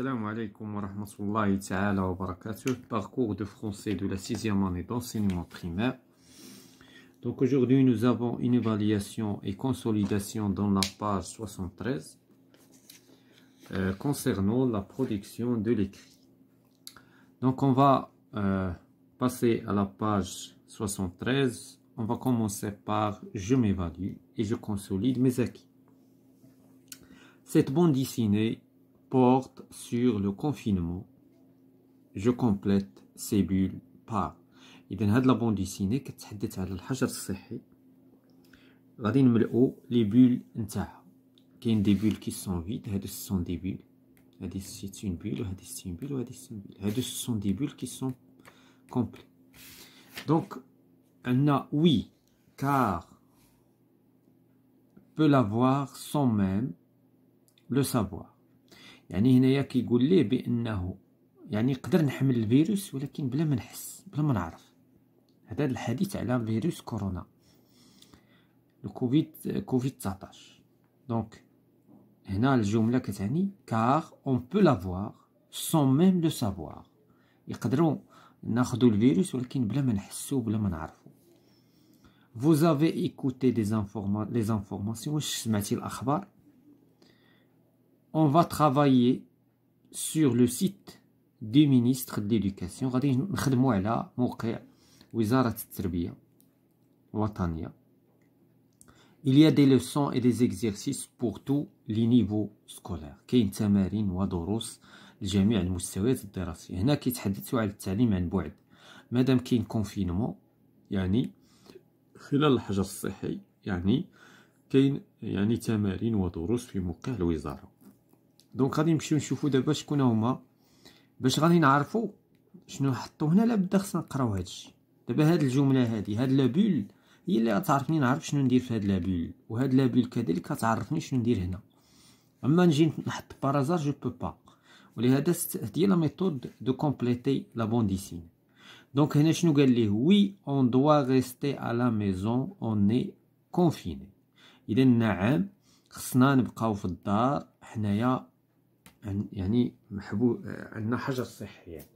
Assalamu alaikum wa rahmatullahi wa barakatuh. Parcours de français de la sixième année d'enseignement primaire. Donc aujourd'hui, nous avons une évaluation et consolidation dans la page 73 euh, concernant la production de l'écrit. Donc on va euh, passer à la page 73. On va commencer par je m'évalue et je consolide mes acquis. Cette bande dessinée porte sur le confinement. Je complète ces bulles par. Et bien, la bande dessinée qui est dit à la hajar sahi. Radin m'l'eau, les bulles n'ta. Il y a des bulles qui sont vides, et ce sont des bulles. C'est une bulle, c'est une bulle, c'est une bulle. Et ce sont des bulles qui sont complètes. Donc, on a oui, car peut l'avoir sans même le savoir. يعني هنايا كيقول ليه بانه يعني نقدر نحمل الفيروس ولكن بلا ما نحس بلا ما نعرف هذا الحديث على فيروس كورونا الكوفيد كوفيد 19 دونك هنا الجمله كتعني كار اون بو لافوار سون ميم لو سافوار يقدروا ناخذوا الفيروس ولكن بلا ما نحسو بلا ما نعرفو vous avez écouté des informations les informations واش سمعتي الاخبار on va travailler sur le site du ministre de l'éducation غادي نخدموا على موقع وزارة التربية الوطنية Il y a des leçons et des exercices pour tous les niveaux scolaires كاين تمارين ودروس لجميع المستويات الدراسية هنا كيتحدثوا على التعليم عن بعد مادام كاين كونفينمون يعني خلال الحجر الصحي يعني كاين يعني تمارين ودروس في موقع الوزاره دونك غادي نمشيو نشوفو دابا شكون هما باش غادي نعرفو شنو حطو هنا لابد خصنا نقراو هادشي دابا هاد الجمله هادي هاد لابول هي اللي غتعرفني نعرف شنو ندير في هاد لابول وهاد لابول كذلك غتعرفني شنو ندير هنا اما نجي نحط بارازار جو بو با ولهذا هي لا ميثود دو كومبليتي لا بونديسين دونك هنا شنو قال ليه وي اون دوا ريستي ا لا ميزون اون اي كونفيني اذا نعم خصنا نبقاو في الدار حنايا يعني محبو عندنا حجر صحي يعني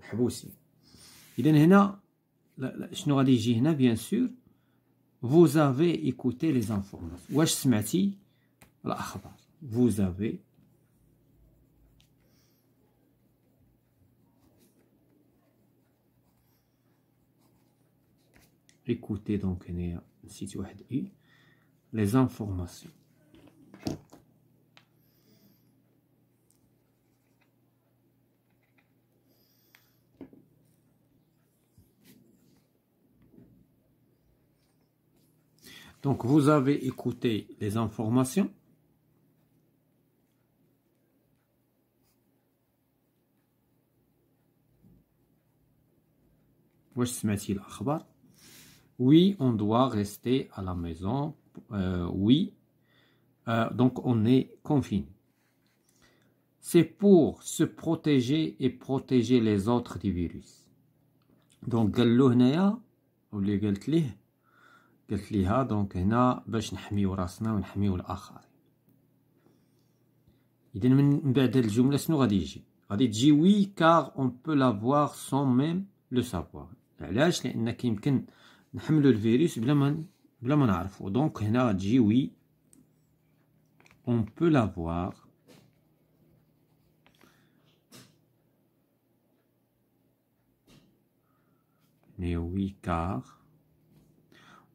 محبوسين يعني. اذا هنا لا لا شنو غادي يجي هنا بيان سور vous avez ايكوتي لي زانفورماس واش سمعتي الاخبار vous avez ايكوتي دونك هنايا نسيت واحد اي لي زانفورماسيون Donc vous avez écouté les informations. Oui, on doit rester à la maison. Euh, oui, euh, donc on est confiné. C'est pour se protéger et protéger les autres du virus. Donc, قلت ليها دونك هنا باش نحميو راسنا ونحميو الاخرين اذا من بعد الجمله شنو غادي يجي غادي تجي وي كار اون بو لافوار سون ميم لو سافوار علاش لان كيمكن نحملو الفيروس بلا ما بلا ما نعرفو دونك هنا تجي وي اون بو لافوار Mais oui, car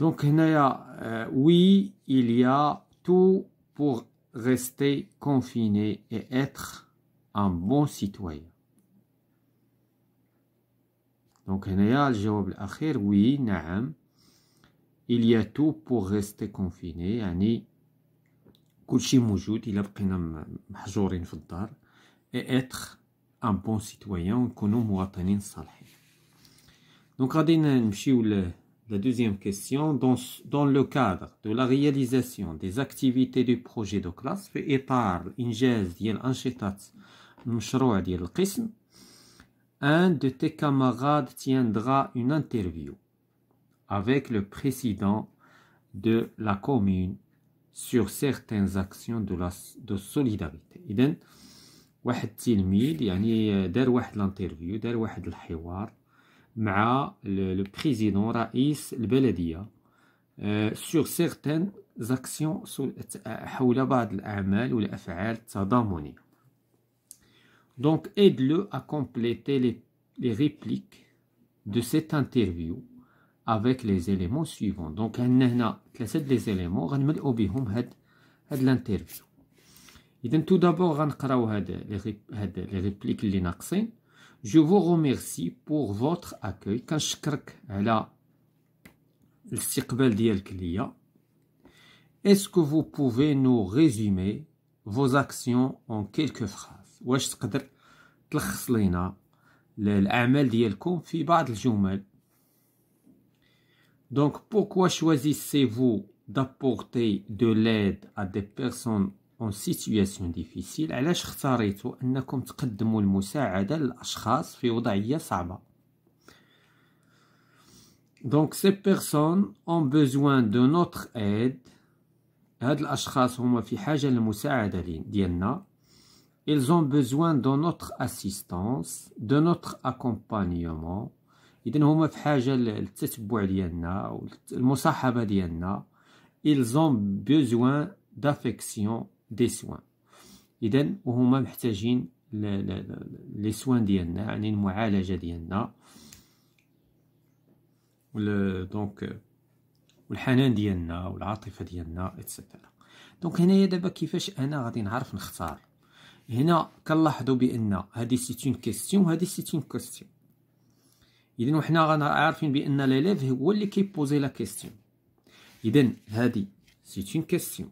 Donc, euh, oui, il y a tout pour rester confiné et être un bon citoyen. Donc, oui, naam, il y a tout pour rester confiné. يعني كل شيء موجود إلا بقينا محجورين في الدار et être un bon citoyen ونكونوا مواطنين صالحين. Donc غادي نمشيو la deuxième question, dans, le cadre de la réalisation des activités du projet de classe, un de tes camarades tiendra une interview avec le président de la commune sur certaines actions de, de solidarité avec le président Raïs, le euh, sur certaines actions, a oublié l'AML ou Donc, aide-le à compléter les répliques de cette interview avec les éléments suivants. Donc, nous y les éléments, nous allons a des il interview Tout d'abord, je vous remercie pour votre accueil. Hein, est-ce que vous pouvez nous résumer vos actions en quelques phrases Donc pourquoi choisissez-vous d'apporter de l'aide à des personnes اون سيتوياسيون ديفيسيل علاش اختاريتو انكم تقدموا المساعده للاشخاص في وضعيه صعبه دونك سي بيرسون اون بوزوان دو نوتر ايد هاد الاشخاص هما في حاجه للمساعده ديالنا ils ont besoin de notre assistance de notre accompagnement اذا هما في حاجه للتتبع ديالنا والمصاحبه ديالنا ils ont besoin d'affection دي سوان اذا وهما محتاجين لي سوان ديالنا يعني المعالجه ديالنا دونك والحنان ديالنا والعاطفه ديالنا اتسيتيرا دونك هنايا دابا كيفاش انا غادي نعرف نختار هنا كنلاحظوا بان هذه سيتون كيستيون وهذه سيتون كيستيون اذا وحنا عارفين بان ليليف هو اللي كيبوزي لا كيستيون اذا هذه سيتون كيستيون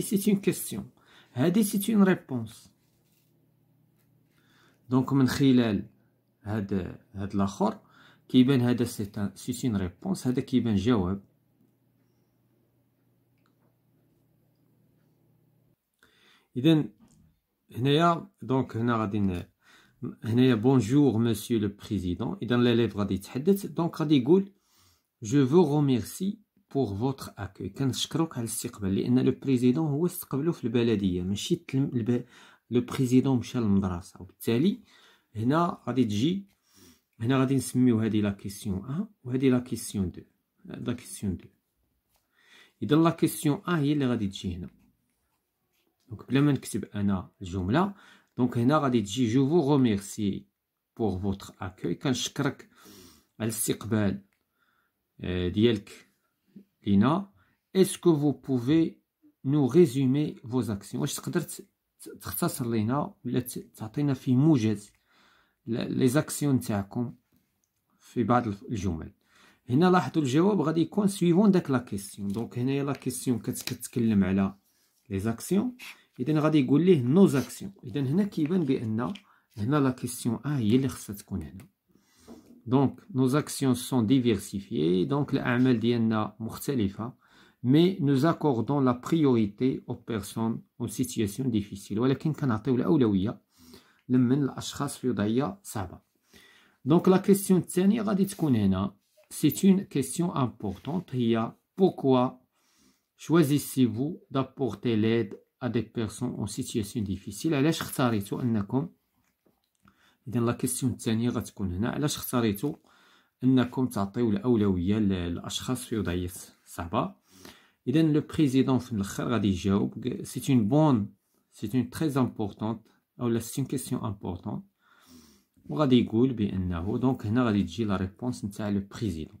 C'est une question. C'est une réponse. Donc, c'est une réponse. C'est une réponse. bonjour, monsieur le président. Donc, je vous remercie بوغ فوتر اكوي كنشكروك على الاستقبال لان لو بريزيدون هو استقبلو في البلديه ماشي تلم الب... لو بريزيدون مشى للمدرسه وبالتالي هنا غادي تجي هنا غادي نسميو هادي لا كيسيون 1 وهذه لا كيسيون 2 لا كيسيون 2 اذا لا كيسيون 1 هي اللي غادي تجي هنا دونك بلا ما نكتب انا الجمله دونك هنا غادي تجي جو فو غوميرسي بور فوتر اكوي كنشكرك على الاستقبال آه، ديالك لينا اسكو فو بوفي نو ريزومي فوز اكسيون واش تقدر تختصر لينا ولا تعطينا في موجز لي زاكسيون تاعكم في بعض الجمل هنا لاحظوا الجواب غادي يكون سويفون داك لا كيسيون دونك هنايا لا كيسيون كتتكلم على لي زاكسيون اذا غادي يقول ليه نو زاكسيون اذا هنا كيبان بان هنا لا كيسيون ا هي اللي خصها تكون هنا Donc, nos actions sont diversifiées, donc le amal diana mais nous accordons la priorité aux personnes en situation difficile. Donc la question C'est une question importante Il a pourquoi choisissez-vous d'apporter l'aide à des personnes en situation difficile اذا لا كيسيون الثانيه غتكون هنا علاش اختاريتو انكم تعطيو الاولويه للاشخاص في وضعيه صعبه اذا لو بريزيدون في الاخر غادي يجاوب سي اون بون سي اون تري امبورطونت اولا سي اون كيسيون امبورطون وغادي يقول بانه دونك هنا غادي تجي لا ريبونس نتاع لو بريزيدون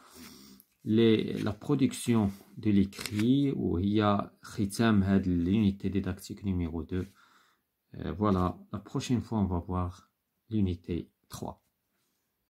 la production de l'écrit où il y a l'unité didactique numéro 2. Euh, voilà, la prochaine fois on va voir l'unité 3.